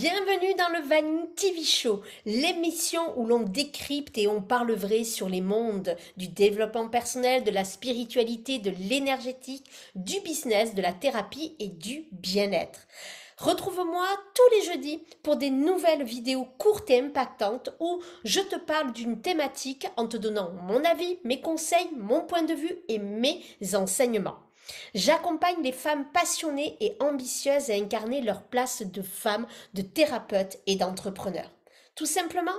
Bienvenue dans le Van TV Show, l'émission où l'on décrypte et on parle vrai sur les mondes du développement personnel, de la spiritualité, de l'énergétique, du business, de la thérapie et du bien-être. Retrouve-moi tous les jeudis pour des nouvelles vidéos courtes et impactantes où je te parle d'une thématique en te donnant mon avis, mes conseils, mon point de vue et mes enseignements. J'accompagne les femmes passionnées et ambitieuses à incarner leur place de femme, de thérapeute et d'entrepreneur. Tout simplement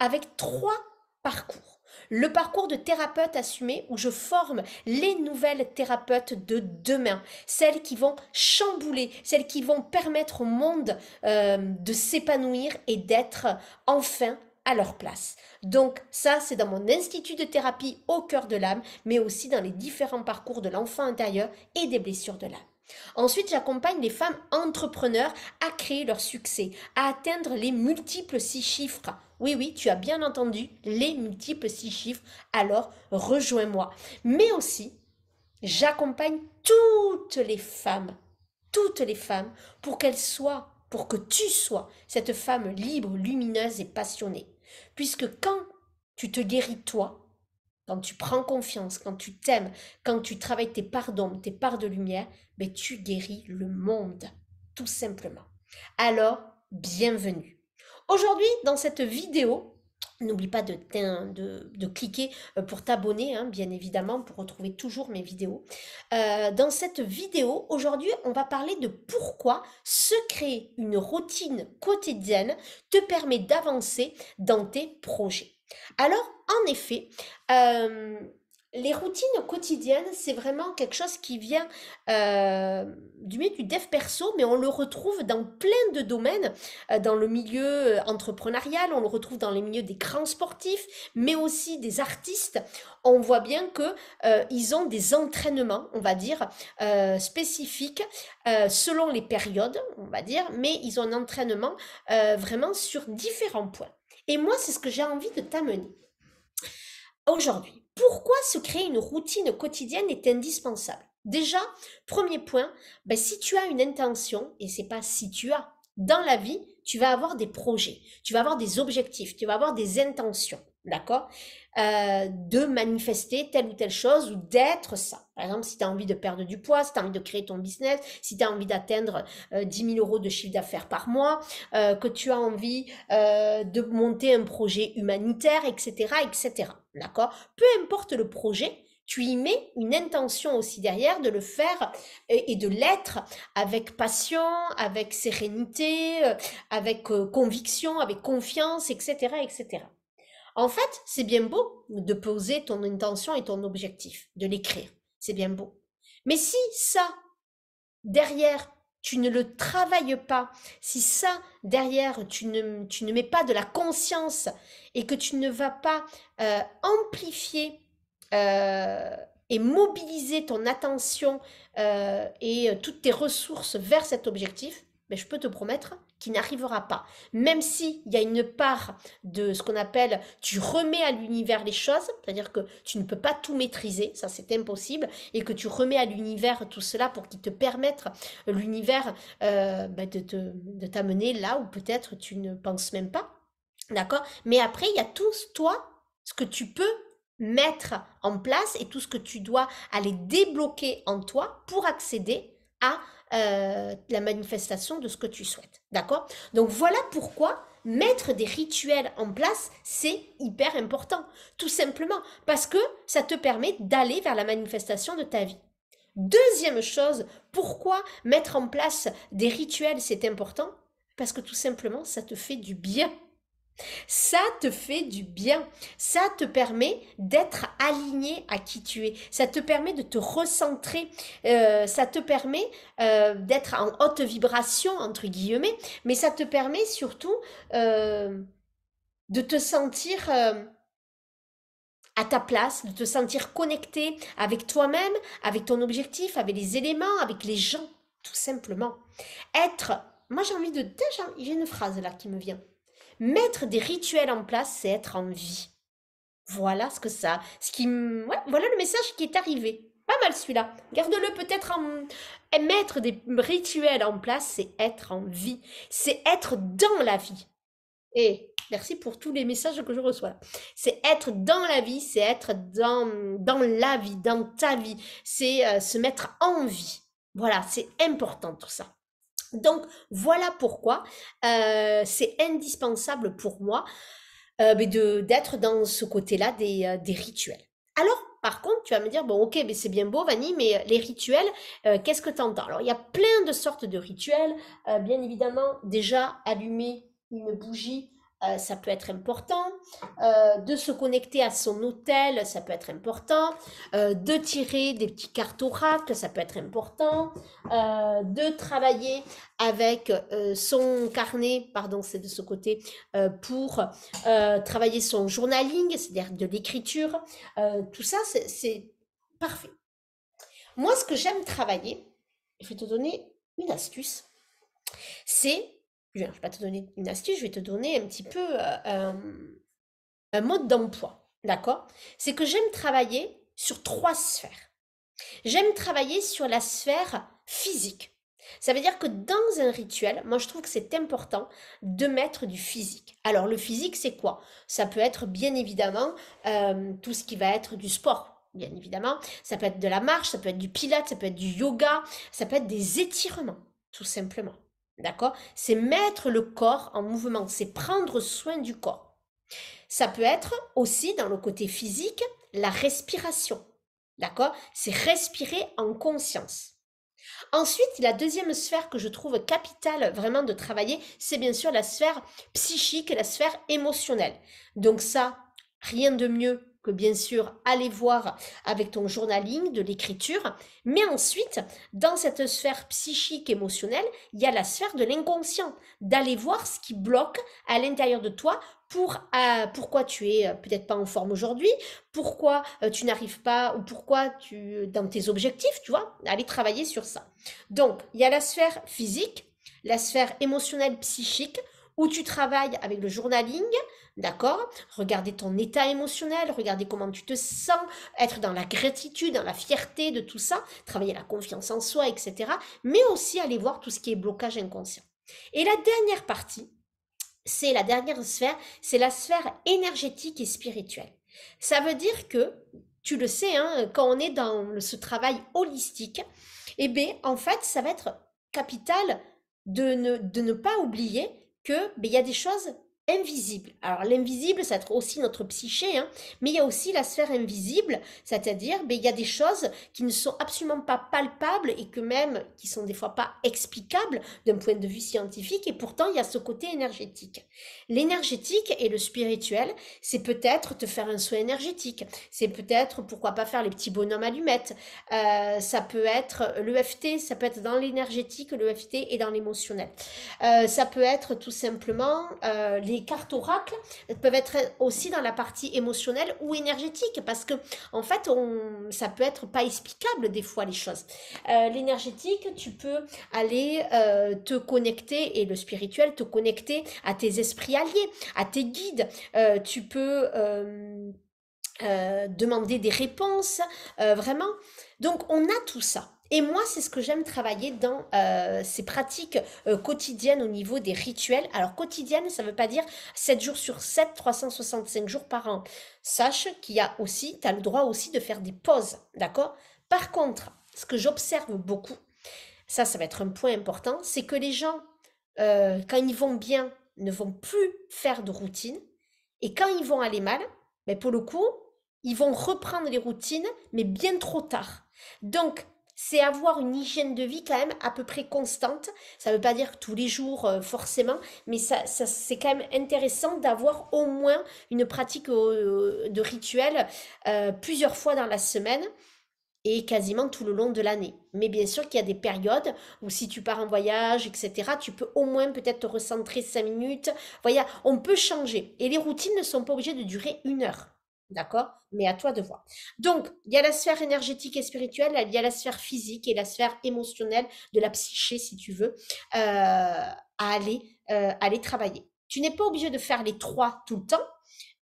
avec trois parcours. Le parcours de thérapeute assumée où je forme les nouvelles thérapeutes de demain, celles qui vont chambouler, celles qui vont permettre au monde euh, de s'épanouir et d'être enfin à leur place. Donc ça, c'est dans mon institut de thérapie au cœur de l'âme, mais aussi dans les différents parcours de l'enfant intérieur et des blessures de l'âme. Ensuite, j'accompagne les femmes entrepreneurs à créer leur succès, à atteindre les multiples six chiffres. Oui, oui, tu as bien entendu, les multiples six chiffres. Alors, rejoins-moi. Mais aussi, j'accompagne toutes les femmes, toutes les femmes, pour qu'elles soient, pour que tu sois cette femme libre, lumineuse et passionnée. Puisque quand tu te guéris toi, quand tu prends confiance, quand tu t'aimes, quand tu travailles tes parts d'ombre, tes parts de lumière, ben tu guéris le monde, tout simplement. Alors, bienvenue. Aujourd'hui, dans cette vidéo, N'oublie pas de, cliquer euh, pour t'abonner, hein, bien évidemment, pour retrouver toujours mes vidéos. Euh, dans cette vidéo, aujourd'hui, on va parler de pourquoi se créer une routine quotidienne te permet d'avancer dans tes projets. Alors, en effet, euh, les routines quotidiennes, c'est vraiment quelque chose qui vient euh, du milieu du dev perso, mais on le retrouve dans plein de domaines, euh, dans le milieu euh, entrepreneurial, on le retrouve dans les milieux des grands sportifs, mais aussi des artistes. On voit bien que ils ont des entraînements, on va dire, spécifiques selon les périodes, on va dire, mais ils ont un entraînement vraiment sur différents points. Et moi, c'est ce que j'ai envie de t'amener aujourd'hui pourquoi se créer une routine quotidienne est indispensable Déjà, premier point, ben, si tu as une intention, et c'est pas si tu as, dans la vie, tu vas avoir des projets, tu vas avoir des objectifs, tu vas avoir des intentions d'accord euh, De manifester telle ou telle chose ou d'être ça. Par exemple, si tu as envie de perdre du poids, si tu as envie de créer ton business, si tu as envie d'atteindre 10 euh, 000 euros de chiffre d'affaires par mois, euh, que tu as envie de monter un projet humanitaire, etc., etc., d'accord Peu importe le projet, tu y mets une intention aussi derrière de le faire et de l'être avec passion, avec sérénité, avec conviction, avec confiance, etc., etc. En fait, c'est bien beau de poser ton intention et ton objectif, de l'écrire. C'est bien beau. Mais si ça, derrière, tu ne le travailles pas, si ça, derrière, tu ne, mets pas de la conscience et que tu ne vas pas euh, amplifier euh, et mobiliser ton attention euh, et toutes tes ressources vers cet objectif, ben, je peux te promettre qui n'arrivera pas. Même s'il y a une part de ce qu'on appelle tu remets à l'univers les choses, c'est-à-dire que tu ne peux pas tout maîtriser, ça c'est impossible, et que tu remets à l'univers tout cela pour qu'il te permette, l'univers, euh, bah, de, de t'amener là où peut-être tu ne penses même pas. D'accord Mais après, il y a tout, toi, ce que tu peux mettre en place et tout ce que tu dois aller débloquer en toi pour accéder à euh, la manifestation de ce que tu souhaites. D'accord Donc voilà pourquoi mettre des rituels en place, c'est hyper important. Tout simplement parce que ça te permet d'aller vers la manifestation de ta vie. Deuxième chose, pourquoi mettre en place des rituels, c'est important Parce que tout simplement, ça te fait du bien. Ça te fait du bien. Ça te permet d'être aligné à qui tu es. Ça te permet de te recentrer. Euh, ça te permet euh, d'être en haute vibration, entre guillemets. Mais ça te permet surtout euh, de te sentir à ta place, de te sentir connecté avec toi-même, avec ton objectif, avec les éléments, avec les gens, tout simplement. Être... Moi j'ai envie de... Déjà, j'ai une phrase là qui me vient mettre des rituels en place, c'est être en vie. Voilà ce que ça, ce qui, voilà le message qui est arrivé. Pas mal celui-là. Garde-le peut-être en mettre des rituels en place, c'est être en vie, c'est être dans la vie. Et merci pour tous les messages que je reçois. C'est être dans la vie, c'est être dans dans la vie, dans ta vie, c'est euh, se mettre en vie. Voilà, c'est important tout ça. Donc voilà pourquoi euh, c'est indispensable pour moi euh, d'être dans ce côté-là euh, des, rituels. Alors par contre, tu vas me dire, bon ok, mais c'est bien beau Vanny, mais les rituels, qu'est-ce que tu entends Alors il y a plein de sortes de rituels, bien évidemment déjà allumer une bougie euh, ça peut être important. Euh, de se connecter à son hôtel, ça peut être important. Euh, de tirer des petits cartes oracles, ça peut être important. de travailler avec son carnet, pardon, c'est de ce côté, pour travailler son journaling, c'est-à-dire de l'écriture. tout ça, c'est parfait. Moi, ce que j'aime travailler, je vais te donner une astuce, c'est je ne vais pas te donner une astuce, je vais te donner un petit peu euh, euh, un, mode d'emploi. D'accord C'est que j'aime travailler sur trois sphères. J'aime travailler sur la sphère physique. Ça veut dire que dans un rituel, moi je trouve que c'est important de mettre du physique. Alors le physique, c'est quoi Ça peut être bien évidemment euh, tout ce qui va être du sport, bien évidemment. Ça peut être de la marche, ça peut être du pilates, ça peut être du yoga, ça peut être des étirements, tout simplement. D'accord C'est mettre le corps en mouvement, c'est prendre soin du corps. Ça peut être aussi dans le côté physique la respiration. D'accord C'est respirer en conscience. Ensuite, la deuxième sphère que je trouve capitale vraiment de travailler, c'est bien sûr la sphère psychique, la sphère émotionnelle. Donc ça, rien de mieux que bien sûr aller voir avec ton journaling, de l'écriture. Mais ensuite, dans cette sphère psychique émotionnelle, il y a la sphère de l'inconscient, d'aller voir ce qui bloque à l'intérieur de toi pour euh, pourquoi tu es euh, peut-être pas en forme aujourd'hui, pourquoi euh, tu n'arrives pas ou pourquoi tu dans tes objectifs, tu vois, aller travailler sur ça. Donc, il y a la sphère physique, la sphère émotionnelle psychique, où tu travailles avec le journaling, d'accord Regarder ton état émotionnel, regarder comment tu te sens, être dans la gratitude, dans la fierté de tout ça, travailler la confiance en soi, etc. Mais aussi aller voir tout ce qui est blocage inconscient. Et la dernière partie, c'est la dernière sphère, c'est la sphère énergétique et spirituelle. Ça veut dire que, tu le sais, hein, quand on est dans ce travail holistique, eh bien, en fait, ça va être capital de ne, de ne pas oublier que ben, il y a des choses invisible. Alors l'invisible, ça être aussi notre psyché, hein, mais il y a aussi la sphère invisible, c'est-à-dire ben, il y a des choses qui ne sont absolument pas palpables et que même qui sont des fois pas explicables d'un point de vue scientifique, et pourtant il y a ce côté énergétique. L'énergétique et le spirituel, c'est peut-être te faire un soin énergétique, c'est peut-être pourquoi pas faire les petits bonhommes allumettes, euh, ça peut être l'EFT, ça peut être dans l'énergétique, l'EFT et dans l'émotionnel. Euh, ça peut être tout simplement euh, les les cartes oracles peuvent être aussi dans la partie émotionnelle ou énergétique parce que en fait on, ça peut être pas explicable des fois les choses. Euh, l'énergétique, tu peux aller euh, te connecter et le spirituel te connecter à tes esprits alliés, à tes guides. Euh, tu peux demander des réponses, vraiment. Donc on a tout ça. Et moi, c'est ce que j'aime travailler dans euh, ces pratiques euh, quotidiennes au niveau des rituels. Alors, quotidienne, ça ne veut pas dire 7 jours sur 7, 365 jours par an. Sache qu'il y a aussi, tu as le droit aussi de faire des pauses, d'accord Par contre, ce que j'observe beaucoup, ça, ça va être un point important, c'est que les gens, euh, quand ils vont bien, ne vont plus faire de routine. Et quand ils vont aller mal, mais ben, pour le coup, ils vont reprendre les routines, mais bien trop tard. Donc, c'est avoir une hygiène de vie quand même à peu près constante. Ça ne veut pas dire tous les jours euh, forcément, mais ça, c'est quand même intéressant d'avoir au moins une pratique euh, de rituel euh, plusieurs fois dans la semaine et quasiment tout le long de l'année. Mais bien sûr qu'il y a des périodes où si tu pars en voyage, etc., tu peux au moins peut-être te recentrer cinq minutes. on peut changer. Et les routines ne sont pas obligées de durer une heure. D'accord Mais à toi de voir. Donc, il y a la sphère énergétique et spirituelle, il y a la sphère physique et la sphère émotionnelle de la psyché, si tu veux, euh, à aller, euh, aller travailler. Tu n'es pas obligé de faire les trois tout le temps,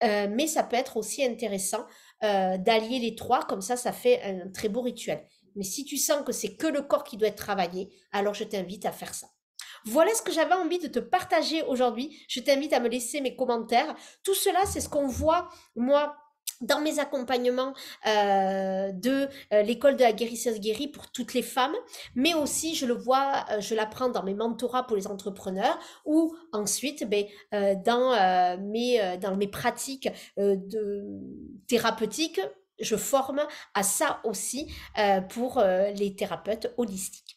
euh, mais ça peut être aussi intéressant d'allier les trois, comme ça, ça fait un très beau rituel. Mais si tu sens que c'est que le corps qui doit être travaillé, alors je t'invite à faire ça. Voilà ce que j'avais envie de te partager aujourd'hui. Je t'invite à me laisser mes commentaires. Tout cela, c'est ce qu'on voit, moi, dans mes accompagnements euh, de euh, l'école de la guérisseuse guérie pour toutes les femmes, mais aussi je le vois, euh, je l'apprends dans mes mentorats pour les entrepreneurs ou ensuite ben, dans, mes, dans mes pratiques de thérapeutiques, je forme à ça aussi pour les thérapeutes holistiques.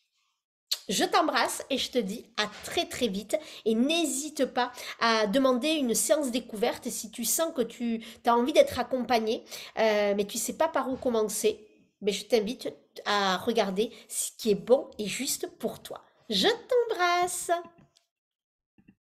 Je t'embrasse et je te dis à très très vite et n'hésite pas à demander une séance découverte si tu sens que tu as envie d'être accompagné euh, mais tu sais pas par où commencer. Mais je t'invite à regarder ce qui est bon et juste pour toi. Je t'embrasse